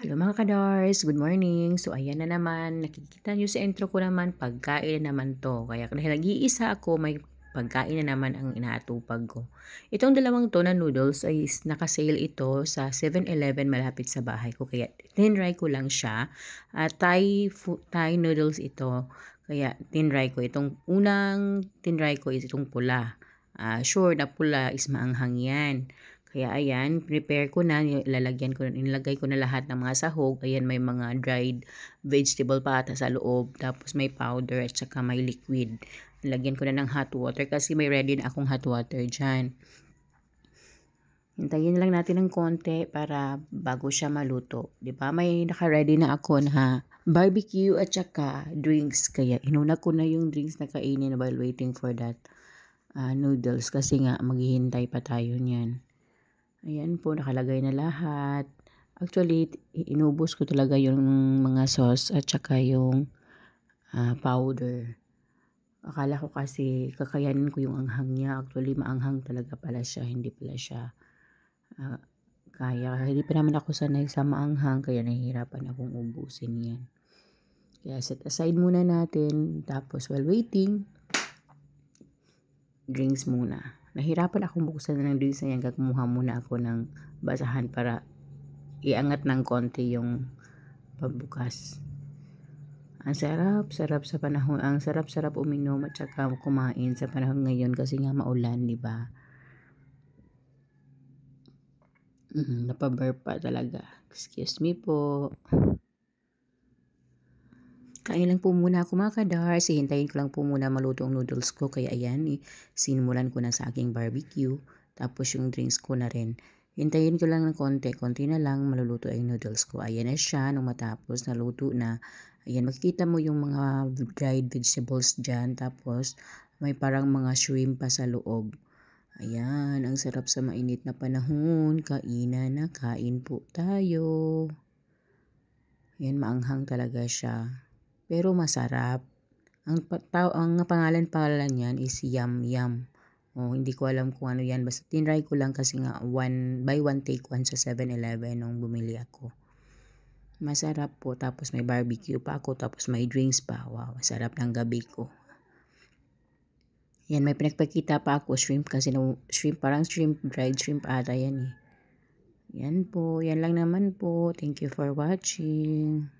Hello mga kadars, good morning. So ayan na naman, nakikita nyo sa intro ko naman, pagkain na naman to. Kaya dahil nag-iisa ako, may pagkain na naman ang inaatupag ko. Itong dalawang to na noodles ay nakasale ito sa 7-Eleven malapit sa bahay ko. Kaya tinry ko lang siya. At ah, Thai, Thai noodles ito. Kaya tinry ko. Itong unang tinry ko is itong pula. Uh, sure na pula is maanghang yan. Kaya ayan, prepare ko na, ilalagyan ko, inilagay ko na lahat ng mga sahog. Ayan, may mga dried vegetable pata sa loob. Tapos may powder at saka may liquid. Nilagyan ko na ng hot water kasi may ready na akong hot water dyan. Hintayin lang natin ng konti para bago siya maluto. ba diba? May naka-ready na ako na barbecue at saka drinks. Kaya inuna ko na yung drinks na kainin while waiting for that uh, noodles kasi nga maghihintay pa tayo niyan. Ayan po, nakalagay na lahat. Actually, inubos ko talaga yung mga sauce at saka yung uh, powder. Akala ko kasi kakayanin ko yung anghang niya. Actually, maanghang talaga pala siya. Hindi pala siya uh, kaya. Hindi pa naman ako sanay sa maanghang kaya nahihirapan akong ubusin yan. Kaya set aside muna natin. Tapos while waiting, drinks muna. Nahirapan akong buksan na ng design hanggang kumuha muna ako ng basahan para iangat ng konti yung pagbukas. Ang sarap, sarap sa panahon, ang sarap, sarap uminom at saka kumain sa panahon ngayon kasi nga maulan, di ba? Mm, napaburp pa talaga. Excuse me po. Kain lang po muna ako mga kadars. Hintayin ko lang po muna maluto ang noodles ko. Kaya ayan, eh, sinimulan ko na sa aking barbecue. Tapos yung drinks ko na rin. Hintayin ko lang ng konti. Konti na lang maluluto ang noodles ko. Ayan na siya. Nung matapos, naluto na. Ayan, makikita mo yung mga dried vegetables dyan. Tapos, may parang mga shrimp pa sa loob. Ayan, ang sarap sa mainit na panahon. Kainan na, kain po tayo. Ayan, maanghang talaga siya pero masarap. Ang, tao, ang pangalan pala niyan is Yum Yum. O, oh, hindi ko alam kung ano yan. Basta tinry ko lang kasi nga one, by one take one sa 7-Eleven nung bumili ako. Masarap po. Tapos may barbecue pa ako. Tapos may drinks pa. Wow, masarap ng gabi ko. Yan, may pinagpakita pa ako shrimp kasi na, shrimp, parang shrimp, dried shrimp ata yan eh. Yan po. Yan lang naman po. Thank you for watching.